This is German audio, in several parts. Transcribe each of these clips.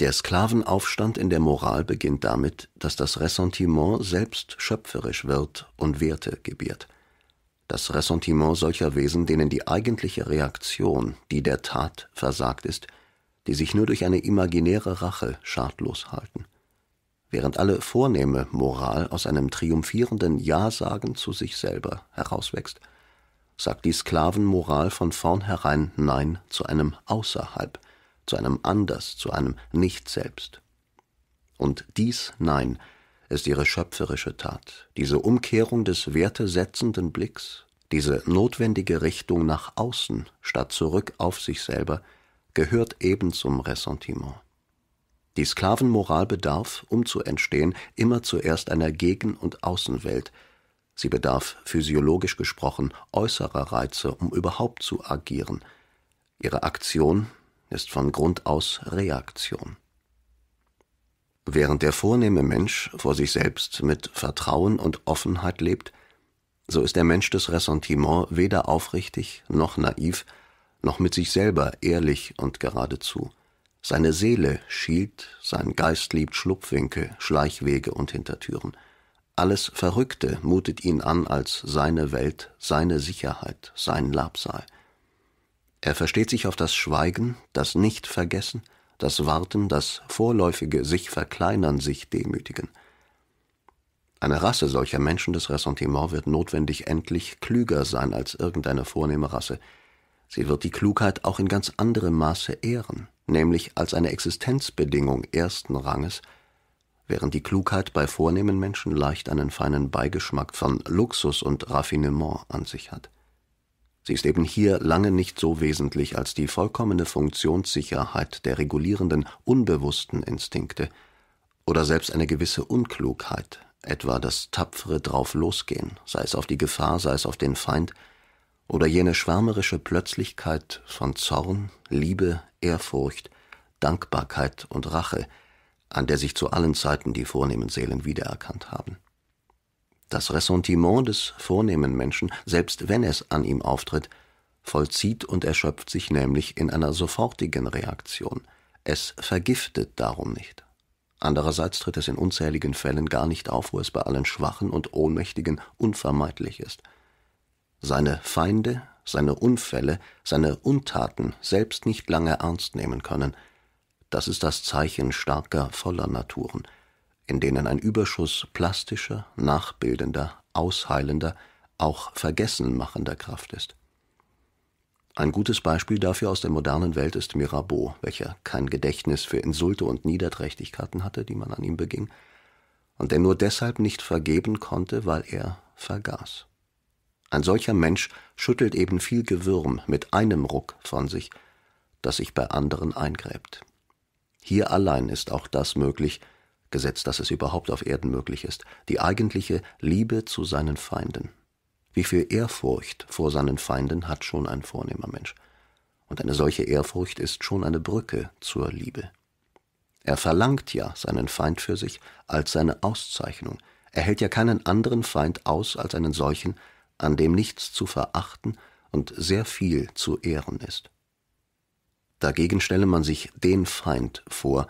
Der Sklavenaufstand in der Moral beginnt damit, dass das Ressentiment selbst schöpferisch wird und Werte gebiert. Das Ressentiment solcher Wesen, denen die eigentliche Reaktion, die der Tat, versagt ist, die sich nur durch eine imaginäre Rache schadlos halten. Während alle vornehme Moral aus einem triumphierenden Ja-Sagen zu sich selber herauswächst, sagt die Sklavenmoral von vornherein Nein zu einem Außerhalb – zu einem Anders, zu einem Nicht-Selbst. Und dies, nein, ist ihre schöpferische Tat, diese Umkehrung des wertesetzenden Blicks, diese notwendige Richtung nach außen statt zurück auf sich selber, gehört eben zum Ressentiment. Die Sklavenmoral bedarf, um zu entstehen, immer zuerst einer Gegen- und Außenwelt. Sie bedarf, physiologisch gesprochen, äußerer Reize, um überhaupt zu agieren. Ihre Aktion ist von Grund aus Reaktion. Während der vornehme Mensch vor sich selbst mit Vertrauen und Offenheit lebt, so ist der Mensch des Ressentiment weder aufrichtig noch naiv, noch mit sich selber ehrlich und geradezu. Seine Seele schielt, sein Geist liebt Schlupfwinkel, Schleichwege und Hintertüren. Alles Verrückte mutet ihn an als seine Welt, seine Sicherheit, sein Labsal – er versteht sich auf das Schweigen, das Nichtvergessen, das Warten, das vorläufige sich verkleinern, sich demütigen. Eine Rasse solcher Menschen des Ressentiment wird notwendig endlich klüger sein als irgendeine vornehme Rasse. Sie wird die Klugheit auch in ganz anderem Maße ehren, nämlich als eine Existenzbedingung ersten Ranges, während die Klugheit bei vornehmen Menschen leicht einen feinen Beigeschmack von Luxus und Raffinement an sich hat. Sie ist eben hier lange nicht so wesentlich als die vollkommene Funktionssicherheit der regulierenden, unbewussten Instinkte oder selbst eine gewisse Unklugheit, etwa das tapfere Drauflosgehen, sei es auf die Gefahr, sei es auf den Feind, oder jene schwärmerische Plötzlichkeit von Zorn, Liebe, Ehrfurcht, Dankbarkeit und Rache, an der sich zu allen Zeiten die vornehmen Seelen wiedererkannt haben. Das Ressentiment des vornehmen Menschen, selbst wenn es an ihm auftritt, vollzieht und erschöpft sich nämlich in einer sofortigen Reaktion. Es vergiftet darum nicht. Andererseits tritt es in unzähligen Fällen gar nicht auf, wo es bei allen Schwachen und Ohnmächtigen unvermeidlich ist. Seine Feinde, seine Unfälle, seine Untaten selbst nicht lange ernst nehmen können, das ist das Zeichen starker, voller Naturen – in denen ein Überschuss plastischer, nachbildender, ausheilender, auch vergessen machender Kraft ist. Ein gutes Beispiel dafür aus der modernen Welt ist Mirabeau, welcher kein Gedächtnis für Insulte und Niederträchtigkeiten hatte, die man an ihm beging, und der nur deshalb nicht vergeben konnte, weil er vergaß. Ein solcher Mensch schüttelt eben viel Gewürm mit einem Ruck von sich, das sich bei anderen eingräbt. Hier allein ist auch das möglich, Gesetz, dass es überhaupt auf Erden möglich ist, die eigentliche Liebe zu seinen Feinden. Wie viel Ehrfurcht vor seinen Feinden hat schon ein vornehmer Mensch? Und eine solche Ehrfurcht ist schon eine Brücke zur Liebe. Er verlangt ja seinen Feind für sich als seine Auszeichnung. Er hält ja keinen anderen Feind aus als einen solchen, an dem nichts zu verachten und sehr viel zu ehren ist. Dagegen stelle man sich den Feind vor,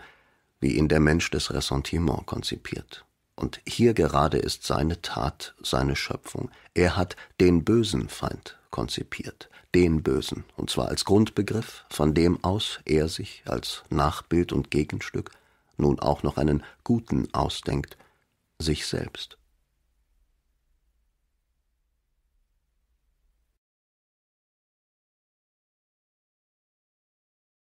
wie ihn der Mensch des Ressentiment konzipiert. Und hier gerade ist seine Tat seine Schöpfung. Er hat den bösen Feind konzipiert, den Bösen, und zwar als Grundbegriff, von dem aus er sich als Nachbild und Gegenstück nun auch noch einen Guten ausdenkt, sich selbst.